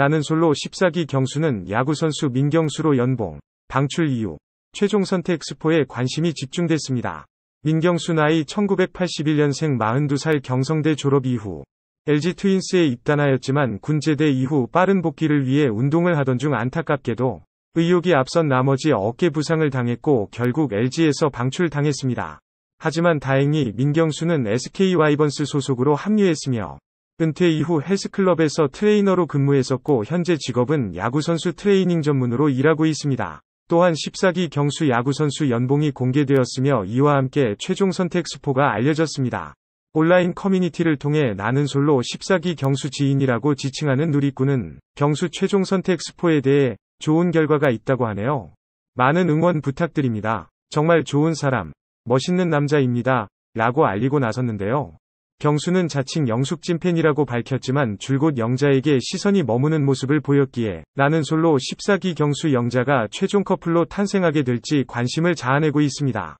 라는 솔로 14기 경수는 야구선수 민경수로 연봉, 방출 이후 최종 선택 스포에 관심이 집중됐습니다. 민경수 나이 1981년생 42살 경성대 졸업 이후 LG 트윈스에 입단하였지만 군제대 이후 빠른 복귀를 위해 운동을 하던 중 안타깝게도 의욕이 앞선 나머지 어깨 부상을 당했고 결국 LG에서 방출당했습니다. 하지만 다행히 민경수는 SK 와이번스 소속으로 합류했으며 은퇴 이후 헬스클럽에서 트레이너로 근무했었고 현재 직업은 야구선수 트레이닝 전문으로 일하고 있습니다. 또한 14기 경수 야구선수 연봉이 공개되었으며 이와 함께 최종 선택 스포가 알려졌습니다. 온라인 커뮤니티를 통해 나는 솔로 14기 경수 지인이라고 지칭하는 누리꾼은 경수 최종 선택 스포에 대해 좋은 결과가 있다고 하네요. 많은 응원 부탁드립니다. 정말 좋은 사람, 멋있는 남자입니다. 라고 알리고 나섰는데요. 경수는 자칭 영숙진 팬이라고 밝혔지만 줄곧 영자에게 시선이 머무는 모습을 보였기에 나는 솔로 14기 경수 영자가 최종 커플로 탄생하게 될지 관심을 자아내고 있습니다.